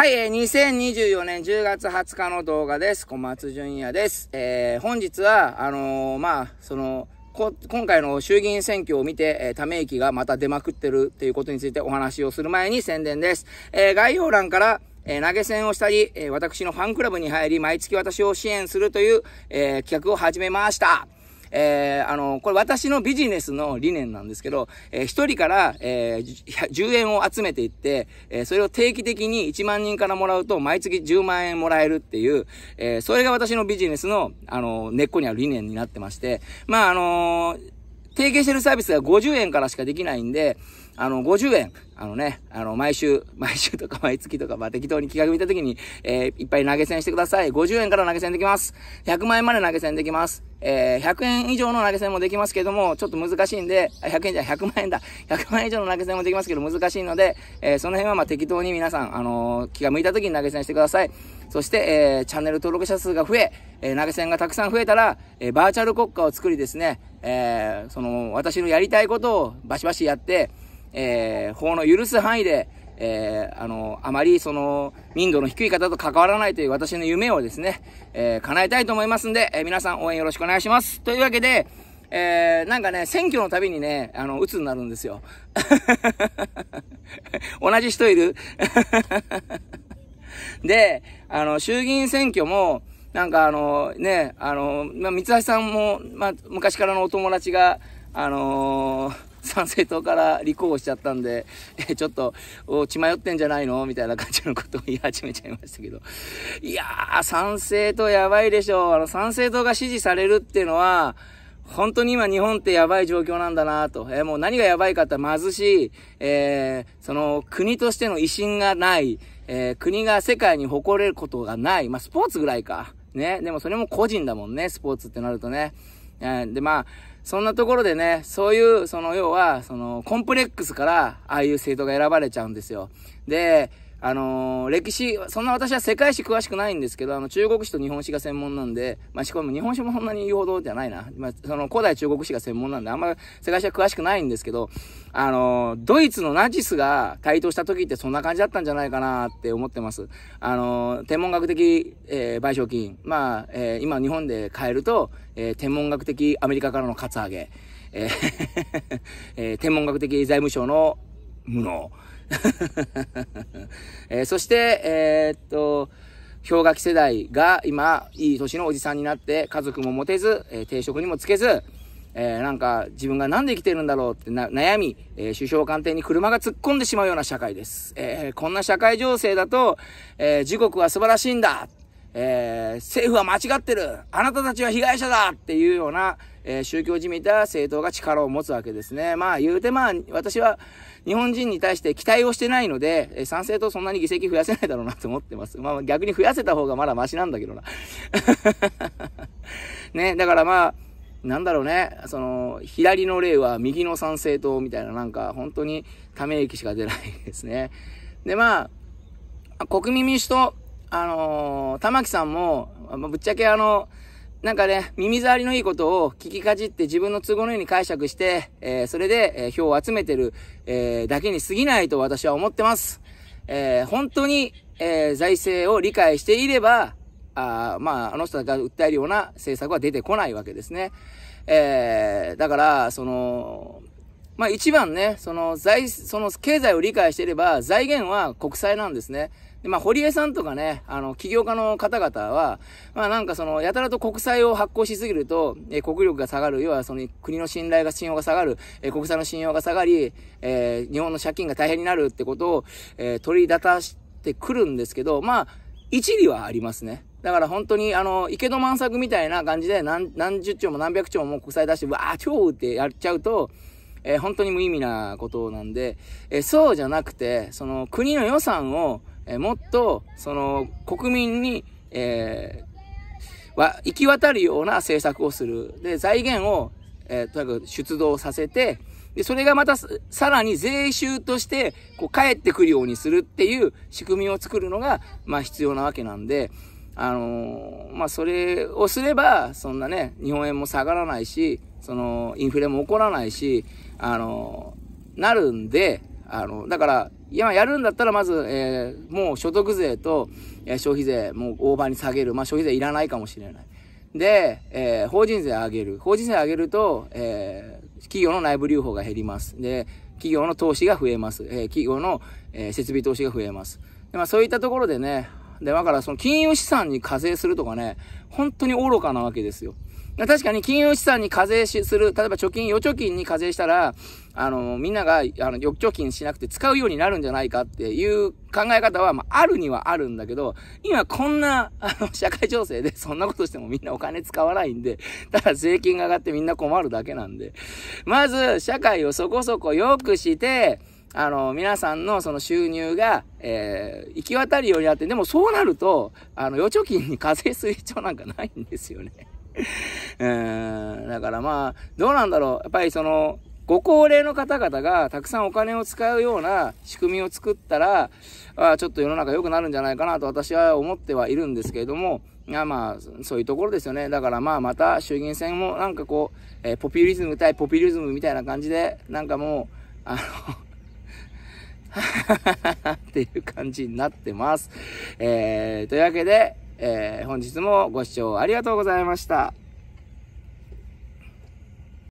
はい、えー、2024年10月20日の動画です。小松淳也です。えー、本日は、あのー、まあ、その、こ今回の衆議院選挙を見て、えー、ため息がまた出まくってるっていうことについてお話をする前に宣伝です。えー、概要欄から、えー、投げ銭をしたり、えー、私のファンクラブに入り、毎月私を支援するという、えー、企画を始めました。えー、あの、これ私のビジネスの理念なんですけど、えー、1人から、えー、10円を集めていって、えー、それを定期的に1万人からもらうと、毎月10万円もらえるっていう、えー、それが私のビジネスの、あの、根っこにある理念になってまして、まあ、あのー提携してるサービスが50円からしかできないんで、あの、50円、あのね、あの、毎週、毎週とか 毎月とか、まあ、適当に企画見た時に、えー、いっぱい投げ銭してください。50円から投げ銭できます。100万円まで投げ銭できます。えー、100円以上の投げ銭もできますけども、ちょっと難しいんで、100円じゃ100万円だ。100万円以上の投げ銭もできますけど難しいので、えー、その辺はま適当に皆さん、あのー、気が向いた時に投げ銭してください。そして、えー、チャンネル登録者数が増え、え投げ銭がたくさん増えたら、えバーチャル国家を作りですね、えその、私のやりたいことをバシバシやって、えー、法の許す範囲で、えー、あの、あまりその、民度の低い方と関わらないという私の夢をですね、えー、叶えたいと思いますんで、えー、皆さん応援よろしくお願いします。というわけで、えー、なんかね、選挙のたびにね、あの、鬱になるんですよ。同じ人いる で、あの、衆議院選挙も、なんかあの、ね、あの、まあ、三橋さんも、まあ、昔からのお友達が、あのー、参政党から立候補しちゃったんで、え ちょっと、お、血迷ってんじゃないのみたいな感じのことを言い始めちゃいましたけど。いやー、参政党やばいでしょ。う。あの、参政党が支持されるっていうのは、本当に今日本ってやばい状況なんだなと。えー、もう何がやばいかって貧しい、えー、その国としての威信がない、えー、国が世界に誇れることがない。まあ、スポーツぐらいか。ね。でもそれも個人だもんね、スポーツってなるとね。えー、で、まあ、そんなところでね、そういう、その要は、そのコンプレックスから、ああいう生徒が選ばれちゃうんですよ。で、あのー、歴史、そんな私は世界史詳しくないんですけど、あの、中国史と日本史が専門なんで、まあ、しかも日本史もそんなに言うほどじゃないな。まあ、その、古代中国史が専門なんで、あんま世界史は詳しくないんですけど、あのー、ドイツのナチスが台頭した時ってそんな感じだったんじゃないかなって思ってます。あのー、天文学的、えー、賠償金。まあ、えー、今日本で変えると、えー、天文学的アメリカからのカツアゲ。え えー、天文学的財務省の無能。えー、そして、えー、っと、氷河期世代が今、いい年のおじさんになって、家族も持てず、えー、定職にもつけず、えー、なんか自分がなんで生きてるんだろうって悩み、えー、首相官邸に車が突っ込んでしまうような社会です。えー、こんな社会情勢だと、えー、時刻は素晴らしいんだ。えー、政府は間違ってる。あなたたちは被害者だっていうような、えー、宗教じみた政党が力を持つわけですね。まあ言うてまあ私は日本人に対して期待をしてないので、えー、賛成党そんなに議席増やせないだろうなと思ってます。まあ逆に増やせた方がまだマシなんだけどな。ね、だからまあ、なんだろうね、その、左の例は右の賛成党みたいななんか本当にため息しか出ないですね。でまあ、国民民主党、あのー、玉木さんも、まあ、ぶっちゃけあのなんかね、耳障りのいいことを聞きかじって自分の都合のように解釈して、えー、それで、え票を集めてる、えだけに過ぎないと私は思ってます。え本当に、え財政を理解していれば、あまあ、あの人が訴えるような政策は出てこないわけですね。えー、だから、その、まあ一番ね、その財、その経済を理解していれば、財源は国債なんですね。で、まあ、堀江さんとかね、あの、起業家の方々は、まあなんかその、やたらと国債を発行しすぎると、え国力が下がる、要はその、国の信頼が、信用が下がる、え国債の信用が下がり、えー、日本の借金が大変になるってことを、えー、取り立たしてくるんですけど、まあ、一理はありますね。だから本当に、あの、池戸満作みたいな感じで何、何十兆も何百兆も国債出して、わー、超ってやっちゃうと、えー、本当に無意味なことなんで、えー、そうじゃなくて、その国の予算を、えー、もっと、その国民に、えは、行き渡るような政策をする。で、財源を、えとにかく出動させて、で、それがまたさらに税収として、こう、返ってくるようにするっていう仕組みを作るのが、まあ必要なわけなんで、あのー、まあ、それをすれば、そんなね、日本円も下がらないし、その、インフレも起こらないし、あの、なるんで、あの、だから、今やるんだったら、まず、えー、もう所得税と、えー、消費税、もう大場に下げる。まあ、消費税いらないかもしれない。で、えー、法人税上げる。法人税上げると、えー、企業の内部留保が減ります。で、企業の投資が増えます。えー、企業の、えー、設備投資が増えます。でまあ、そういったところでね、で、だからその金融資産に課税するとかね、本当に愚かなわけですよ。確かに金融資産に課税する、例えば貯金、預貯金に課税したら、あの、みんなが、あの、預貯金しなくて使うようになるんじゃないかっていう考え方は、まあ、あるにはあるんだけど、今こんな、あの、社会情勢でそんなことしてもみんなお金使わないんで、ただ税金が上がってみんな困るだけなんで、まず、社会をそこそこ良くして、あの、皆さんのその収入が、えー、行き渡るようになって、でもそうなると、あの、預貯金に課税する必要なんかないんですよね。うん、だからまあ、どうなんだろう。やっぱりその、ご高齢の方々がたくさんお金を使うような仕組みを作ったら、あちょっと世の中良くなるんじゃないかなと私は思ってはいるんですけれども、あまあ、そういうところですよね。だからまあ、また衆議院選もなんかこう、えー、ポピュリズム対ポピュリズムみたいな感じで、なんかもう、あの っていう感じになってます。えー、というわけで、えー、本日もご視聴ありがとうございました。